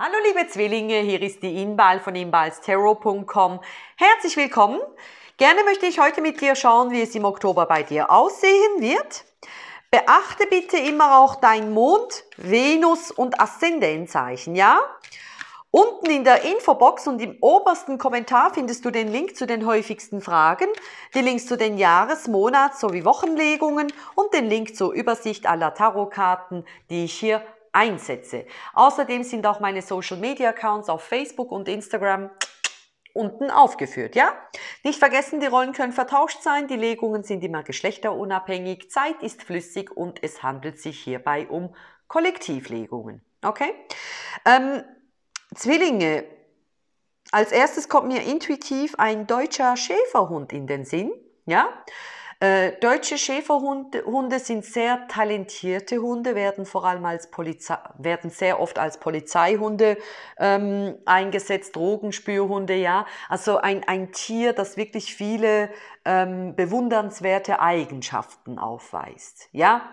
Hallo liebe Zwillinge, hier ist die Inbal von inbalsterro.com. Herzlich willkommen. Gerne möchte ich heute mit dir schauen, wie es im Oktober bei dir aussehen wird. Beachte bitte immer auch dein Mond, Venus und Aszendenzeichen, ja? Unten in der Infobox und im obersten Kommentar findest du den Link zu den häufigsten Fragen, die Links zu den Jahres-, Monats- sowie Wochenlegungen und den Link zur Übersicht aller Tarotkarten, die ich hier einsetze. Außerdem sind auch meine Social Media Accounts auf Facebook und Instagram unten aufgeführt, ja? Nicht vergessen, die Rollen können vertauscht sein, die Legungen sind immer geschlechterunabhängig, Zeit ist flüssig und es handelt sich hierbei um Kollektivlegungen, okay? Ähm, Zwillinge. Als erstes kommt mir intuitiv ein deutscher Schäferhund in den Sinn, ja? Äh, deutsche Schäferhunde sind sehr talentierte Hunde, werden vor allem als Polizei, werden sehr oft als Polizeihunde ähm, eingesetzt, Drogenspürhunde, ja. Also ein, ein Tier, das wirklich viele ähm, bewundernswerte Eigenschaften aufweist, ja.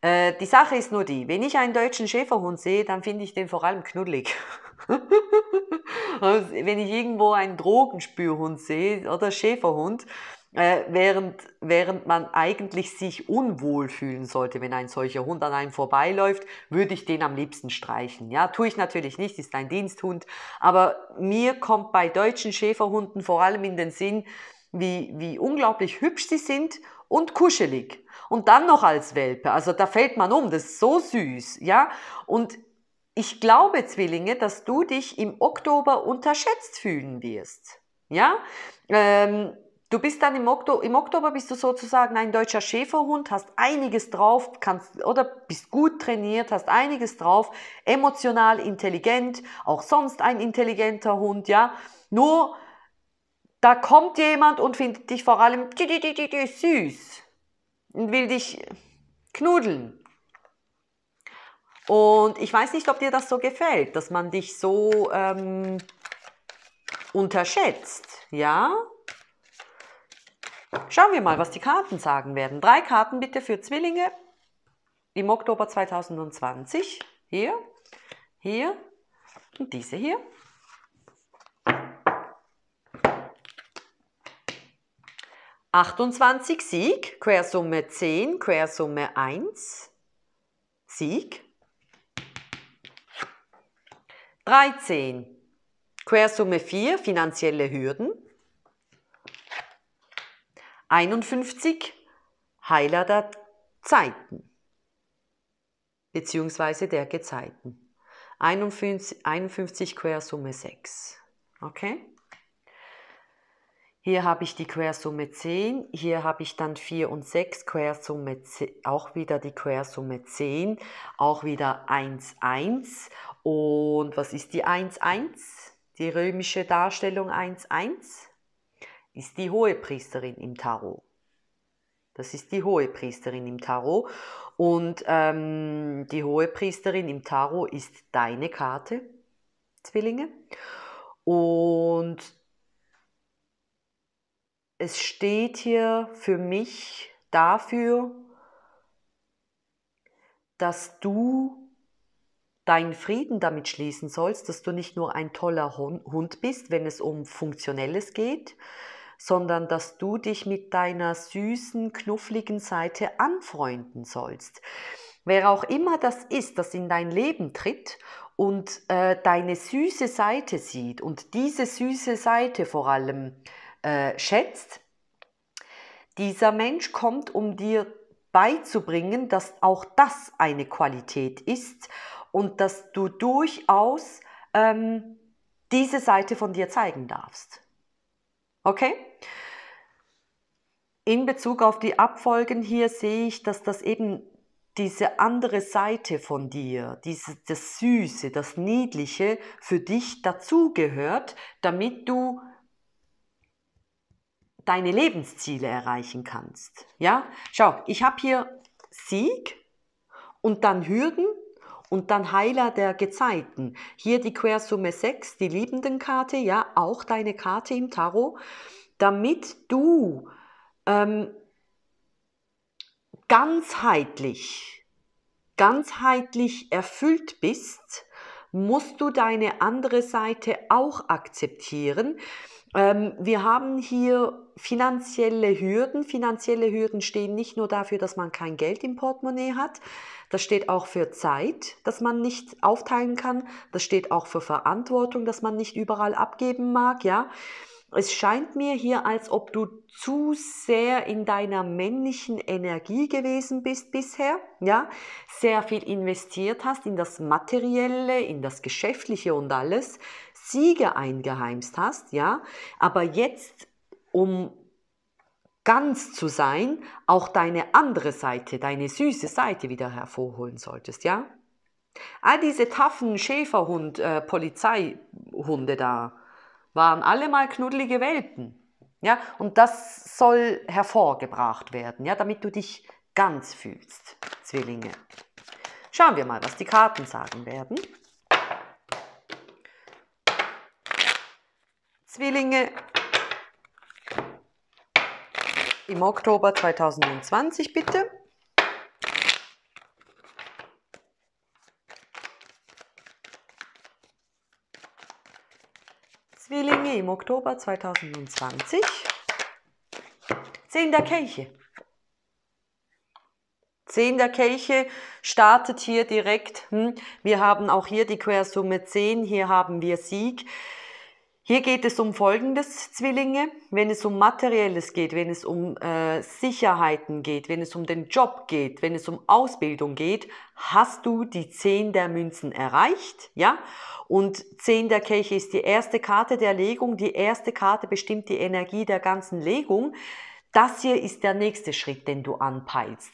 Äh, die Sache ist nur die, wenn ich einen deutschen Schäferhund sehe, dann finde ich den vor allem knuddelig. Also, wenn ich irgendwo einen Drogenspürhund sehe oder Schäferhund, äh, während, während man eigentlich sich unwohl fühlen sollte, wenn ein solcher Hund an einem vorbeiläuft, würde ich den am liebsten streichen. Ja, tue ich natürlich nicht, ist ein Diensthund, aber mir kommt bei deutschen Schäferhunden vor allem in den Sinn, wie, wie unglaublich hübsch sie sind und kuschelig. Und dann noch als Welpe. Also da fällt man um, das ist so süß, ja. Und ich glaube, Zwillinge, dass du dich im Oktober unterschätzt fühlen wirst. Ja, ähm, Du bist dann im Oktober, im Oktober bist du sozusagen ein deutscher Schäferhund, hast einiges drauf, kannst oder bist gut trainiert, hast einiges drauf, emotional intelligent, auch sonst ein intelligenter Hund, ja. Nur da kommt jemand und findet dich vor allem süß und will dich knudeln. Und ich weiß nicht, ob dir das so gefällt, dass man dich so ähm, unterschätzt, ja? Schauen wir mal, was die Karten sagen werden. Drei Karten bitte für Zwillinge im Oktober 2020. Hier, hier und diese hier. Achtundzwanzig Sieg, Quersumme zehn, Quersumme eins, Sieg. Dreizehn, Quersumme vier, finanzielle Hürden. 51 Heiler der Zeiten beziehungsweise der Gezeiten. 51, 51 Quersumme 6. Okay? Hier habe ich die Quersumme 10, hier habe ich dann 4 und 6, Quersumme 10, auch wieder die Quersumme 10, auch wieder 1, 1. Und was ist die 1, 1? Die römische Darstellung 1, 1? ist die Hohepriesterin im Tarot. Das ist die Hohepriesterin im Tarot. Und ähm, die Hohepriesterin im Tarot ist deine Karte, Zwillinge. Und es steht hier für mich dafür, dass du deinen Frieden damit schließen sollst, dass du nicht nur ein toller Hund bist, wenn es um Funktionelles geht, sondern dass du dich mit deiner süßen, knuffligen Seite anfreunden sollst. Wer auch immer das ist, das in dein Leben tritt und äh, deine süße Seite sieht und diese süße Seite vor allem äh, schätzt, dieser Mensch kommt, um dir beizubringen, dass auch das eine Qualität ist und dass du durchaus ähm, diese Seite von dir zeigen darfst. Okay? In Bezug auf die Abfolgen hier sehe ich, dass das eben diese andere Seite von dir, diese, das Süße, das Niedliche für dich dazugehört, damit du deine Lebensziele erreichen kannst. Ja, schau, ich habe hier Sieg und dann Hürden und dann Heiler der Gezeiten. Hier die Quersumme 6, die Liebendenkarte, ja, auch deine Karte im Tarot, damit du ähm, ganzheitlich, ganzheitlich erfüllt bist, musst du deine andere Seite auch akzeptieren, ähm, wir haben hier finanzielle Hürden. Finanzielle Hürden stehen nicht nur dafür, dass man kein Geld im Portemonnaie hat, das steht auch für Zeit, dass man nicht aufteilen kann, das steht auch für Verantwortung, dass man nicht überall abgeben mag, ja. Es scheint mir hier, als ob du zu sehr in deiner männlichen Energie gewesen bist bisher, ja, sehr viel investiert hast in das Materielle, in das Geschäftliche und alles. Ziege eingeheimst hast, ja, aber jetzt, um ganz zu sein, auch deine andere Seite, deine süße Seite wieder hervorholen solltest, ja? All diese taffen Schäferhund, äh, Polizeihunde da waren alle mal knuddelige Welpen. Ja, und das soll hervorgebracht werden, ja, damit du dich ganz fühlst, Zwillinge. Schauen wir mal, was die Karten sagen werden. Zwillinge im Oktober 2020 bitte. Zwillinge im Oktober 2020. Zehn der Kelche. Zehn der Kelche startet hier direkt. Hm, wir haben auch hier die Quersumme 10, hier haben wir Sieg. Hier geht es um Folgendes, Zwillinge. Wenn es um Materielles geht, wenn es um äh, Sicherheiten geht, wenn es um den Job geht, wenn es um Ausbildung geht, hast du die 10 der Münzen erreicht, ja? Und 10 der Kelche ist die erste Karte der Legung. Die erste Karte bestimmt die Energie der ganzen Legung. Das hier ist der nächste Schritt, den du anpeilst.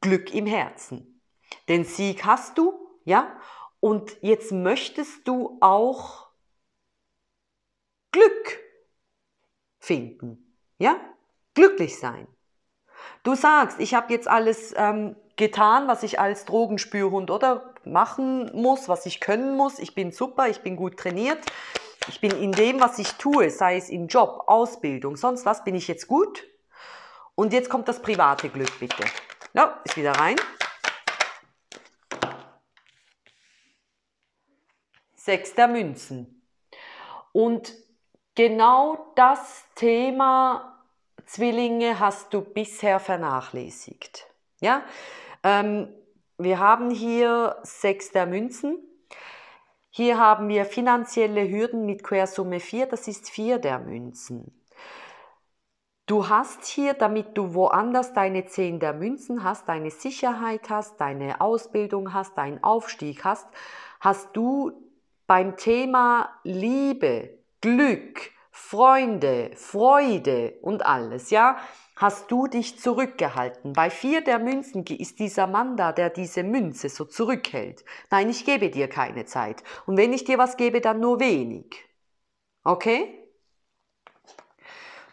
Glück im Herzen. Den Sieg hast du, ja? Und jetzt möchtest du auch Glück finden, ja? Glücklich sein. Du sagst, ich habe jetzt alles ähm, getan, was ich als Drogenspürhund oder machen muss, was ich können muss. Ich bin super, ich bin gut trainiert. Ich bin in dem, was ich tue, sei es im Job, Ausbildung, sonst was, bin ich jetzt gut. Und jetzt kommt das private Glück, bitte. Ja, ist wieder rein. Sechster Münzen. Und Genau das Thema Zwillinge hast du bisher vernachlässigt. Ja? Ähm, wir haben hier sechs der Münzen. Hier haben wir finanzielle Hürden mit Quersumme 4, das ist vier der Münzen. Du hast hier, damit du woanders deine 10 der Münzen hast, deine Sicherheit hast, deine Ausbildung hast, deinen Aufstieg hast, hast du beim Thema Liebe Glück, Freunde, Freude und alles, ja? Hast du dich zurückgehalten? Bei vier der Münzen ist dieser Mann da, der diese Münze so zurückhält. Nein, ich gebe dir keine Zeit. Und wenn ich dir was gebe, dann nur wenig. Okay?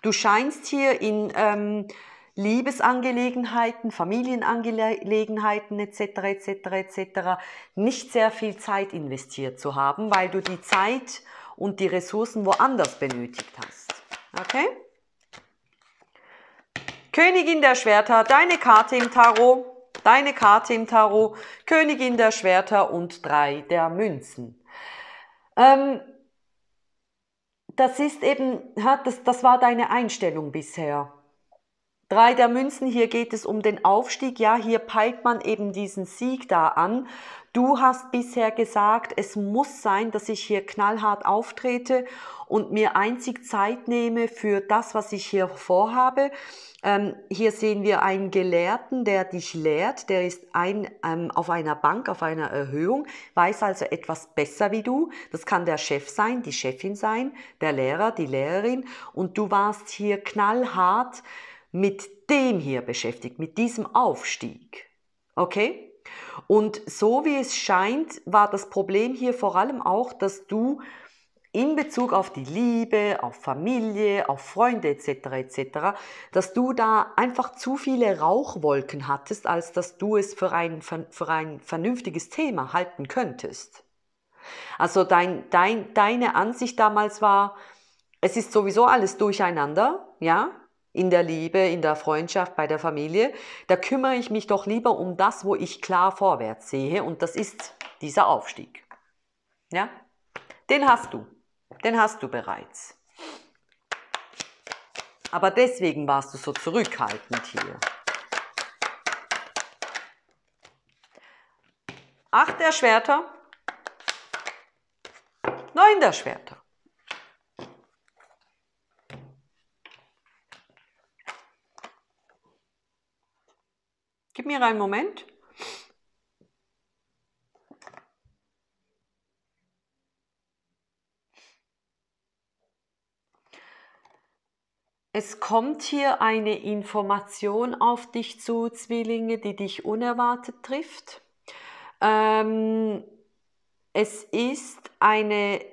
Du scheinst hier in ähm, Liebesangelegenheiten, Familienangelegenheiten etc. etc. etc. nicht sehr viel Zeit investiert zu haben, weil du die Zeit und die Ressourcen woanders benötigt hast. Okay? Königin der Schwerter, deine Karte im Tarot, deine Karte im Tarot, Königin der Schwerter und drei der Münzen. Ähm, das ist eben, das, das war deine Einstellung bisher. Drei der Münzen, hier geht es um den Aufstieg. Ja, hier peilt man eben diesen Sieg da an. Du hast bisher gesagt, es muss sein, dass ich hier knallhart auftrete und mir einzig Zeit nehme für das, was ich hier vorhabe. Ähm, hier sehen wir einen Gelehrten, der dich lehrt. Der ist ein, ähm, auf einer Bank, auf einer Erhöhung, weiß also etwas besser wie du. Das kann der Chef sein, die Chefin sein, der Lehrer, die Lehrerin. Und du warst hier knallhart mit dem hier beschäftigt, mit diesem Aufstieg. Okay? Und so wie es scheint, war das Problem hier vor allem auch, dass du in Bezug auf die Liebe, auf Familie, auf Freunde etc. etc., dass du da einfach zu viele Rauchwolken hattest, als dass du es für ein, für ein vernünftiges Thema halten könntest. Also dein, dein, deine Ansicht damals war, es ist sowieso alles durcheinander, ja, in der Liebe, in der Freundschaft, bei der Familie, da kümmere ich mich doch lieber um das, wo ich klar vorwärts sehe und das ist dieser Aufstieg. Ja? Den hast du. Den hast du bereits. Aber deswegen warst du so zurückhaltend hier. Acht der Schwerter, neun der Schwerter. mir einen Moment. Es kommt hier eine Information auf dich zu, Zwillinge, die dich unerwartet trifft. Ähm, es ist eine,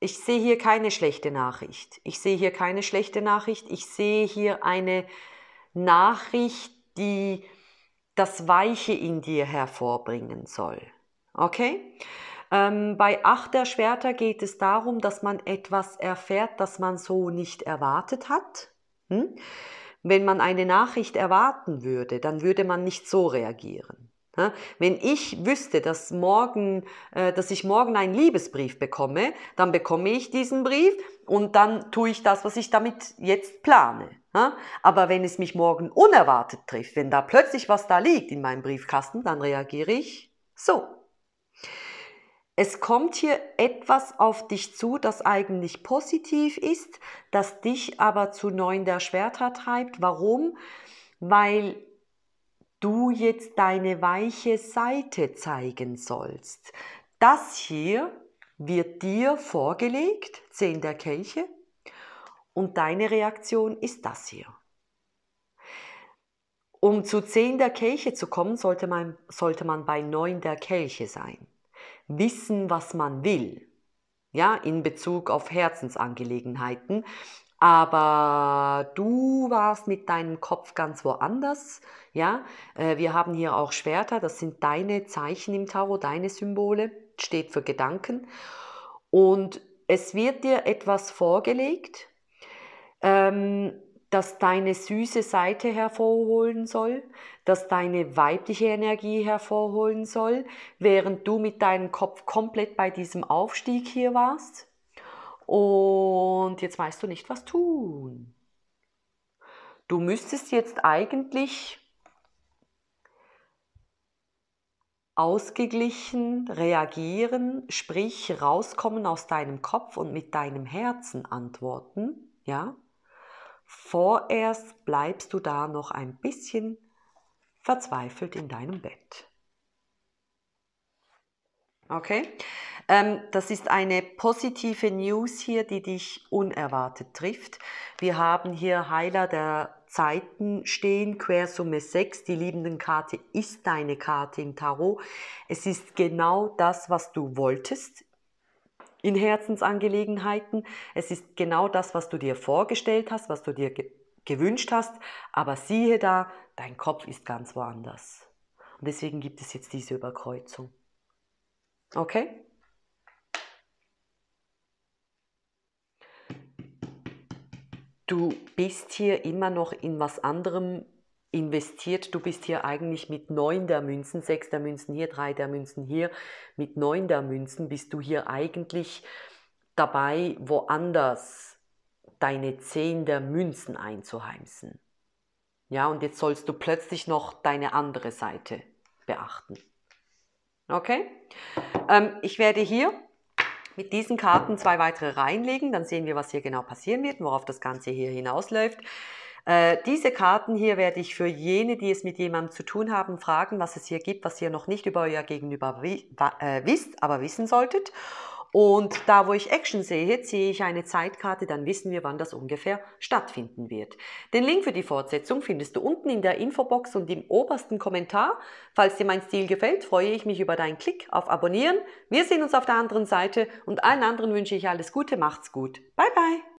ich sehe hier keine schlechte Nachricht. Ich sehe hier keine schlechte Nachricht. Ich sehe hier eine Nachricht, die das Weiche in dir hervorbringen soll. Okay? Ähm, bei Achter Schwerter geht es darum, dass man etwas erfährt, das man so nicht erwartet hat. Hm? Wenn man eine Nachricht erwarten würde, dann würde man nicht so reagieren. Ne? Wenn ich wüsste, dass, morgen, äh, dass ich morgen einen Liebesbrief bekomme, dann bekomme ich diesen Brief und dann tue ich das, was ich damit jetzt plane. Ne? Aber wenn es mich morgen unerwartet trifft, wenn da plötzlich was da liegt in meinem Briefkasten, dann reagiere ich so. Es kommt hier etwas auf dich zu, das eigentlich positiv ist, das dich aber zu neuen der Schwerter treibt. Warum? Weil du jetzt deine weiche Seite zeigen sollst. Das hier wird dir vorgelegt, zehn der Kelche, und deine Reaktion ist das hier. Um zu zehn der Kelche zu kommen, sollte man, sollte man bei neun der Kelche sein. Wissen, was man will, ja, in Bezug auf Herzensangelegenheiten aber du warst mit deinem Kopf ganz woanders. Ja, äh, wir haben hier auch Schwerter, das sind deine Zeichen im Tarot, deine Symbole, steht für Gedanken. Und es wird dir etwas vorgelegt, ähm, das deine süße Seite hervorholen soll, das deine weibliche Energie hervorholen soll, während du mit deinem Kopf komplett bei diesem Aufstieg hier warst. Und jetzt weißt du nicht, was tun. Du müsstest jetzt eigentlich ausgeglichen reagieren, sprich rauskommen aus deinem Kopf und mit deinem Herzen antworten, ja? Vorerst bleibst du da noch ein bisschen verzweifelt in deinem Bett. Okay? Ähm, das ist eine positive News hier, die dich unerwartet trifft. Wir haben hier Heiler der Zeiten stehen, Quersumme 6, die liebenden Karte ist deine Karte im Tarot. Es ist genau das, was du wolltest in Herzensangelegenheiten. Es ist genau das, was du dir vorgestellt hast, was du dir ge gewünscht hast. Aber siehe da, dein Kopf ist ganz woanders. Und deswegen gibt es jetzt diese Überkreuzung. Okay? Du bist hier immer noch in was anderem investiert. Du bist hier eigentlich mit neun der Münzen, sechs der Münzen hier, drei der Münzen hier, mit neun der Münzen bist du hier eigentlich dabei, woanders deine zehn der Münzen einzuheimsen. Ja, und jetzt sollst du plötzlich noch deine andere Seite beachten. Okay? Ähm, ich werde hier mit diesen Karten zwei weitere reinlegen, dann sehen wir, was hier genau passieren wird, worauf das Ganze hier hinausläuft. Äh, diese Karten hier werde ich für jene, die es mit jemandem zu tun haben, fragen, was es hier gibt, was ihr noch nicht über euer Gegenüber wi äh, wisst, aber wissen solltet. Und da, wo ich Action sehe, ziehe ich eine Zeitkarte, dann wissen wir, wann das ungefähr stattfinden wird. Den Link für die Fortsetzung findest du unten in der Infobox und im obersten Kommentar. Falls dir mein Stil gefällt, freue ich mich über deinen Klick auf Abonnieren. Wir sehen uns auf der anderen Seite und allen anderen wünsche ich alles Gute, macht's gut. Bye bye!